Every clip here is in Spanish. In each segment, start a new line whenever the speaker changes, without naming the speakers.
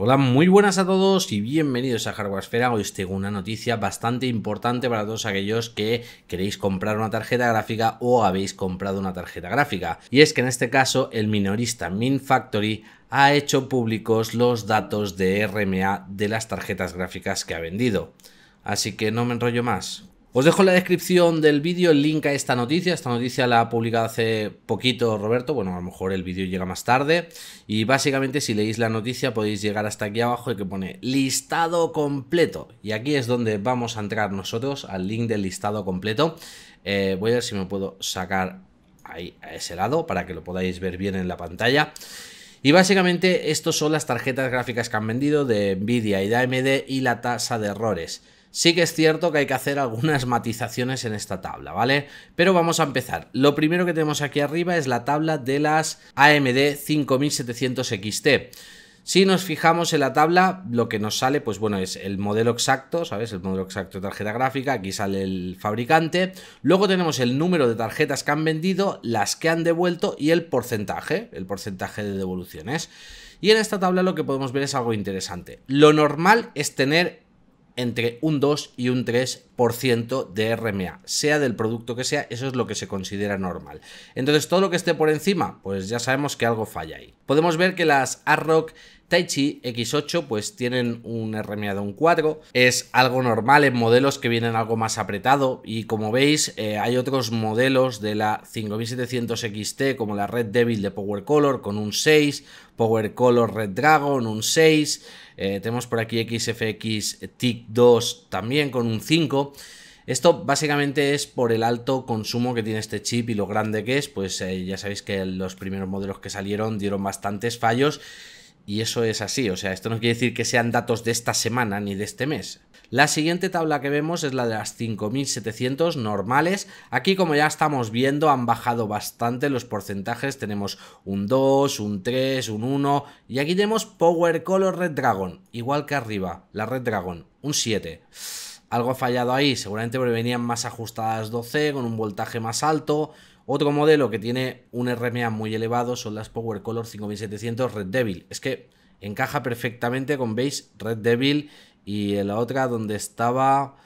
Hola, muy buenas a todos y bienvenidos a Hardwaresfera. Hoy os tengo una noticia bastante importante para todos aquellos que queréis comprar una tarjeta gráfica o habéis comprado una tarjeta gráfica. Y es que en este caso el minorista MinFactory ha hecho públicos los datos de RMA de las tarjetas gráficas que ha vendido. Así que no me enrollo más, os dejo en la descripción del vídeo el link a esta noticia. Esta noticia la ha publicado hace poquito Roberto. Bueno, a lo mejor el vídeo llega más tarde. Y básicamente si leéis la noticia podéis llegar hasta aquí abajo y que pone listado completo. Y aquí es donde vamos a entrar nosotros al link del listado completo. Eh, voy a ver si me puedo sacar ahí a ese lado para que lo podáis ver bien en la pantalla. Y básicamente estas son las tarjetas gráficas que han vendido de Nvidia y de AMD y la tasa de errores. Sí que es cierto que hay que hacer algunas matizaciones en esta tabla, ¿vale? Pero vamos a empezar. Lo primero que tenemos aquí arriba es la tabla de las AMD 5700XT. Si nos fijamos en la tabla, lo que nos sale, pues bueno, es el modelo exacto, ¿sabes? El modelo exacto de tarjeta gráfica, aquí sale el fabricante. Luego tenemos el número de tarjetas que han vendido, las que han devuelto y el porcentaje, el porcentaje de devoluciones. Y en esta tabla lo que podemos ver es algo interesante. Lo normal es tener entre un 2 y un 3% de RMA, sea del producto que sea, eso es lo que se considera normal. Entonces todo lo que esté por encima, pues ya sabemos que algo falla ahí. Podemos ver que las ARROC Taichi X8 pues tienen un RMA de un 4, es algo normal en modelos que vienen algo más apretado y como veis eh, hay otros modelos de la 5700 XT como la Red Devil de Power Color con un 6, Power Color Red Dragon un 6, eh, tenemos por aquí XFX TIC 2 también con un 5... Esto básicamente es por el alto consumo que tiene este chip y lo grande que es, pues eh, ya sabéis que los primeros modelos que salieron dieron bastantes fallos y eso es así, o sea, esto no quiere decir que sean datos de esta semana ni de este mes. La siguiente tabla que vemos es la de las 5.700 normales. Aquí como ya estamos viendo han bajado bastante los porcentajes. Tenemos un 2, un 3, un 1 y aquí tenemos Power Color Red Dragon. Igual que arriba, la Red Dragon, un 7. Algo ha fallado ahí, seguramente porque venían más ajustadas 12 con un voltaje más alto otro modelo que tiene un RMA muy elevado son las Power Color 5700 Red Devil. Es que encaja perfectamente con Base Red Devil y la otra donde estaba...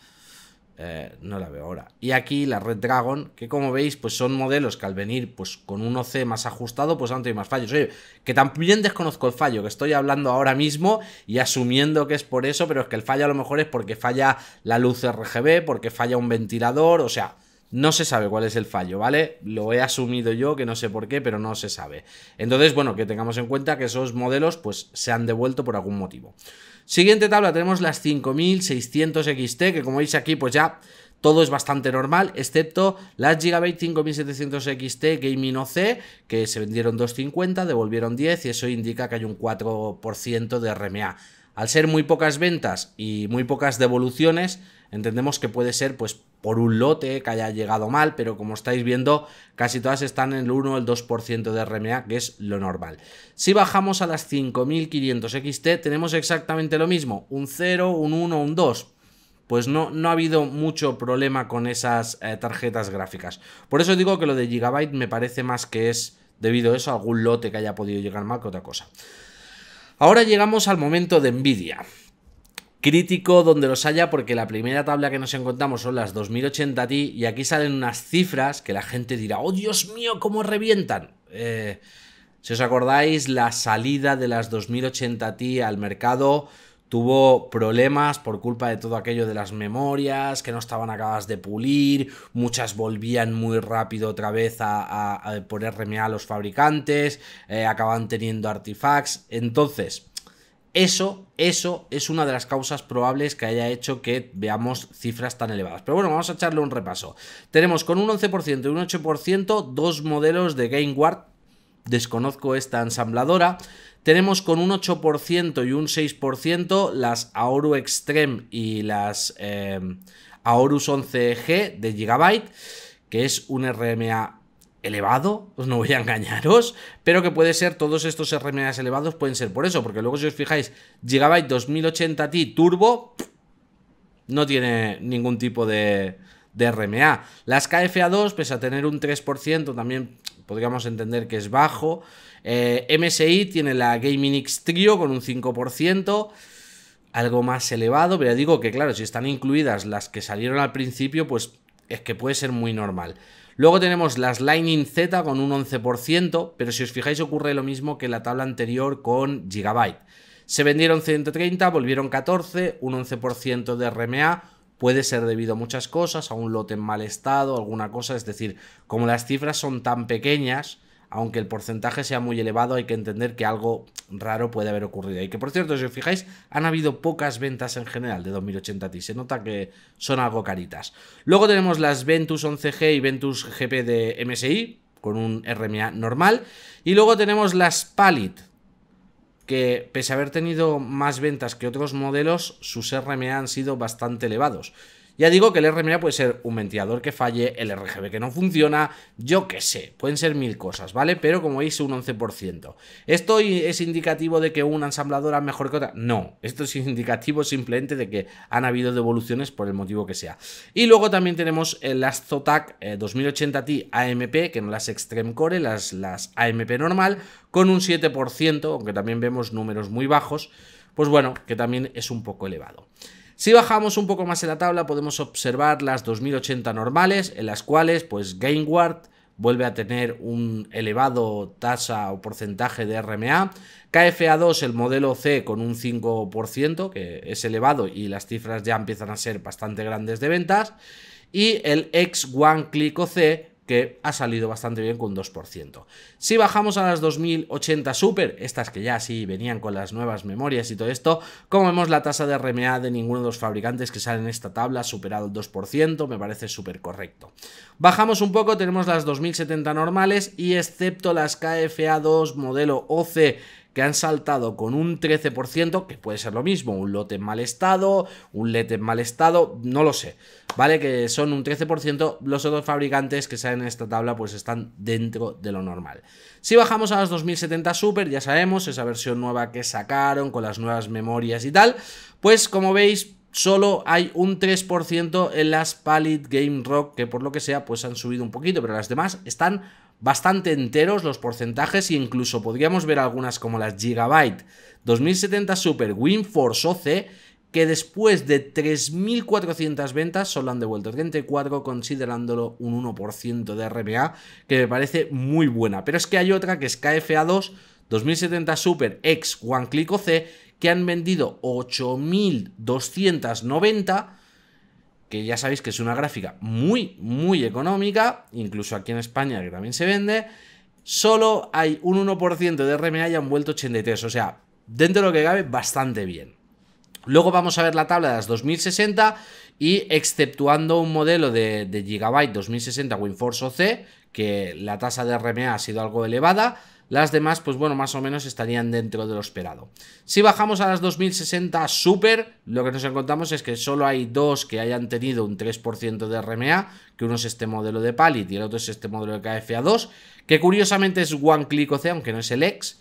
Eh, no la veo ahora. Y aquí la Red Dragon, que como veis, pues son modelos que al venir pues con un OC más ajustado, pues han tenido más fallos. Oye, que también desconozco el fallo, que estoy hablando ahora mismo y asumiendo que es por eso, pero es que el fallo a lo mejor es porque falla la luz RGB, porque falla un ventilador, o sea, no se sabe cuál es el fallo, ¿vale? Lo he asumido yo, que no sé por qué, pero no se sabe. Entonces, bueno, que tengamos en cuenta que esos modelos pues se han devuelto por algún motivo. Siguiente tabla tenemos las 5600 XT, que como veis aquí pues ya todo es bastante normal, excepto las Gigabyte 5700XT Gaming OC, que se vendieron 250, devolvieron 10 y eso indica que hay un 4% de RMA. Al ser muy pocas ventas y muy pocas devoluciones, entendemos que puede ser pues por un lote que haya llegado mal, pero como estáis viendo, casi todas están en el 1 o el 2% de RMA, que es lo normal. Si bajamos a las 5500 XT, tenemos exactamente lo mismo, un 0, un 1, un 2. Pues no, no ha habido mucho problema con esas eh, tarjetas gráficas. Por eso digo que lo de Gigabyte me parece más que es debido a eso, algún lote que haya podido llegar mal que otra cosa. Ahora llegamos al momento de Nvidia crítico donde los haya, porque la primera tabla que nos encontramos son las 2080 Ti y aquí salen unas cifras que la gente dirá, oh Dios mío, cómo revientan. Eh, si os acordáis, la salida de las 2080 Ti al mercado tuvo problemas por culpa de todo aquello de las memorias, que no estaban acabadas de pulir, muchas volvían muy rápido otra vez a, poner RMA a los fabricantes, eh, acaban teniendo artifacts. Entonces, eso, eso es una de las causas probables que haya hecho que veamos cifras tan elevadas. Pero bueno, vamos a echarle un repaso. Tenemos con un 11% y un 8% dos modelos de GameWard. Desconozco esta ensambladora. Tenemos con un 8% y un 6% las Aoru Extreme y las eh, Aorus 11G de Gigabyte, que es un RMA elevado, os pues no voy a engañaros, pero que puede ser, todos estos RMAs elevados pueden ser por eso, porque luego si os fijáis, Gigabyte 2080 Ti Turbo no tiene ningún tipo de, RMA. Las KFA2, pese a tener un 3%, también podríamos entender que es bajo. Eh, MSI tiene la Gaming X Trio con un 5%, algo más elevado, pero digo que claro, si están incluidas las que salieron al principio, pues es que puede ser muy normal. Luego tenemos las Lightning Z con un 11%, pero si os fijáis ocurre lo mismo que la tabla anterior con Gigabyte. Se vendieron 130, volvieron 14, un 11% de RMA, puede ser debido a muchas cosas, a un lote en mal estado, alguna cosa, es decir, como las cifras son tan pequeñas, aunque el porcentaje sea muy elevado, hay que entender que algo raro puede haber ocurrido. Y que por cierto, si os fijáis, han habido pocas ventas en general de 2080 Ti. Se nota que son algo caritas. Luego tenemos las Ventus 11G y Ventus GP de MSI, con un RMA normal. Y luego tenemos las Palit, que pese a haber tenido más ventas que otros modelos, sus RMA han sido bastante elevados. Ya digo que el RMA puede ser un ventilador que falle, el RGB que no funciona, yo qué sé, pueden ser mil cosas, ¿vale? Pero como veis, un 11%. ¿Esto es indicativo de que una ensambladora mejor que otra? No, esto es indicativo simplemente de que han habido devoluciones por el motivo que sea. Y luego también tenemos las ZOTAC 2080 t AMP, que no las Extreme Core, las, las AMP normal, con un 7%, aunque también vemos números muy bajos, pues bueno, que también es un poco elevado. Si bajamos un poco más en la tabla podemos observar las 2080 normales, en las cuales pues Gainward vuelve a tener un elevado tasa o porcentaje de RMA. KFA2, el modelo C, con un 5%, que es elevado y las cifras ya empiezan a ser bastante grandes de ventas. Y el X1 Click C, ha salido bastante bien con un 2%. Si bajamos a las 2080 Super, estas que ya sí venían con las nuevas memorias y todo esto, como vemos la tasa de RMA de ninguno de los fabricantes que salen en esta tabla ha superado el 2%, me parece súper correcto. Bajamos un poco, tenemos las 2070 normales y excepto las KFA2 modelo OC que han saltado con un 13%, que puede ser lo mismo, un lote en mal estado, un lote en mal estado, no lo sé, ¿vale? Que son un 13%, los otros fabricantes que salen en esta tabla pues están dentro de lo normal. Si bajamos a las 2070 Super, ya sabemos, esa versión nueva que sacaron con las nuevas memorias y tal, pues como veis, solo hay un 3% en las Palit Game Rock, que por lo que sea, pues han subido un poquito, pero las demás están bastante enteros los porcentajes e incluso podríamos ver algunas como las Gigabyte 2070 Super WinForce OC que después de 3.400 ventas solo han devuelto 34, considerándolo un 1% de RPA, que me parece muy buena. Pero es que hay otra que es KFA2 2070 Super X One Click OC, que han vendido 8.290 que ya sabéis que es una gráfica muy, muy económica, incluso aquí en España que también se vende, solo hay un 1% de RMA y han vuelto 83, o sea, dentro de lo que cabe, bastante bien. Luego vamos a ver la tabla de las 2060 y exceptuando un modelo de, Gigabyte 2060 WinForce OC, que la tasa de RMA ha sido algo elevada, las demás, pues bueno, más o menos estarían dentro de lo esperado. Si bajamos a las 2060 Super, lo que nos encontramos es que solo hay dos que hayan tenido un 3% de RMA, que uno es este modelo de Palit y el otro es este modelo de KFA2, que curiosamente es One Click OC, aunque no es el X.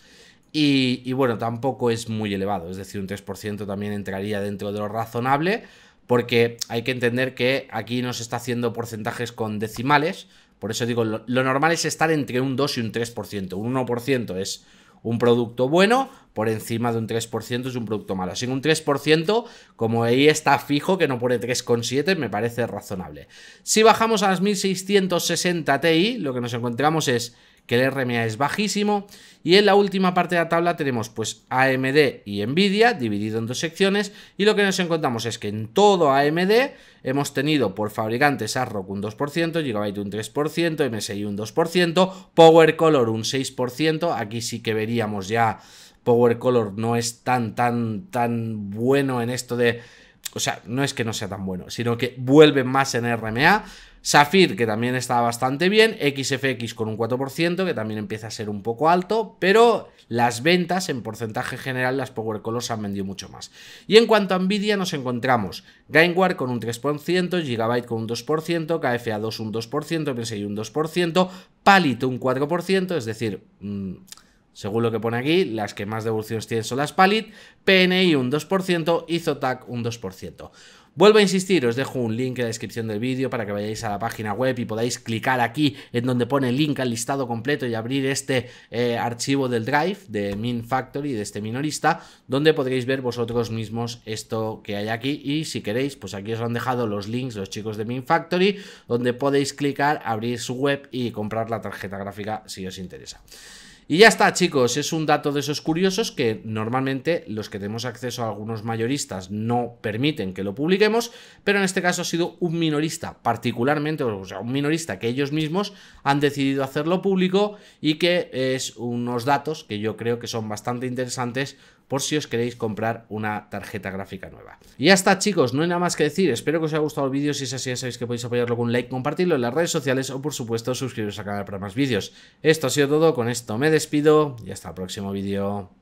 Y, bueno, tampoco es muy elevado, es decir, un 3% también entraría dentro de lo razonable, porque hay que entender que aquí nos está haciendo porcentajes con decimales, por eso digo, lo, normal es estar entre un 2 y un 3%. Un 1% es un producto bueno, por encima de un 3% es un producto malo. Así que un 3%, como ahí está fijo, que no pone 3,7, me parece razonable. Si bajamos a las 1660 Ti, lo que nos encontramos es que el RMA es bajísimo. Y en la última parte de la tabla tenemos pues AMD y Nvidia dividido en dos secciones y lo que nos encontramos es que en todo AMD hemos tenido por fabricantes ARROC un 2%, Gigabyte un 3%, MSI un 2%, Power Color un 6%, aquí sí que veríamos ya Power Color no es tan tan tan bueno en esto de o sea, no es que no sea tan bueno, sino que vuelve más en RMA. Safir, que también está bastante bien, XFX con un 4%, que también empieza a ser un poco alto, pero las ventas en porcentaje general, las Power Colors han vendido mucho más. Y en cuanto a Nvidia nos encontramos Gainware con un 3%, Gigabyte con un 2%, KFA2 un 2%, PSI un 2%, Palit un 4%, es decir... Mm, según lo que pone aquí, las que más devoluciones tienen son las Palit, PNI un 2% y Zotac un 2%. Vuelvo a insistir, os dejo un link en la descripción del vídeo para que vayáis a la página web y podáis clicar aquí en donde pone el link al listado completo y abrir este eh, archivo del Drive de Min Factory, de este minorista, donde podréis ver vosotros mismos esto que hay aquí y si queréis, pues aquí os han dejado los links los chicos de Min Factory, donde podéis clicar, abrir su web y comprar la tarjeta gráfica si os interesa. Y ya está, chicos, es un dato de esos curiosos que normalmente los que tenemos acceso a algunos mayoristas no permiten que lo publiquemos, pero en este caso ha sido un minorista, particularmente, o sea, un minorista que ellos mismos han decidido hacerlo público y que es unos datos que yo creo que son bastante interesantes por si os queréis comprar una tarjeta gráfica nueva. Y ya está chicos, no hay nada más que decir, espero que os haya gustado el vídeo, si es así ya sabéis que podéis apoyarlo con un like, compartirlo en las redes sociales o por supuesto suscribiros al canal para más vídeos. Esto ha sido todo, con esto me despido y hasta el próximo vídeo.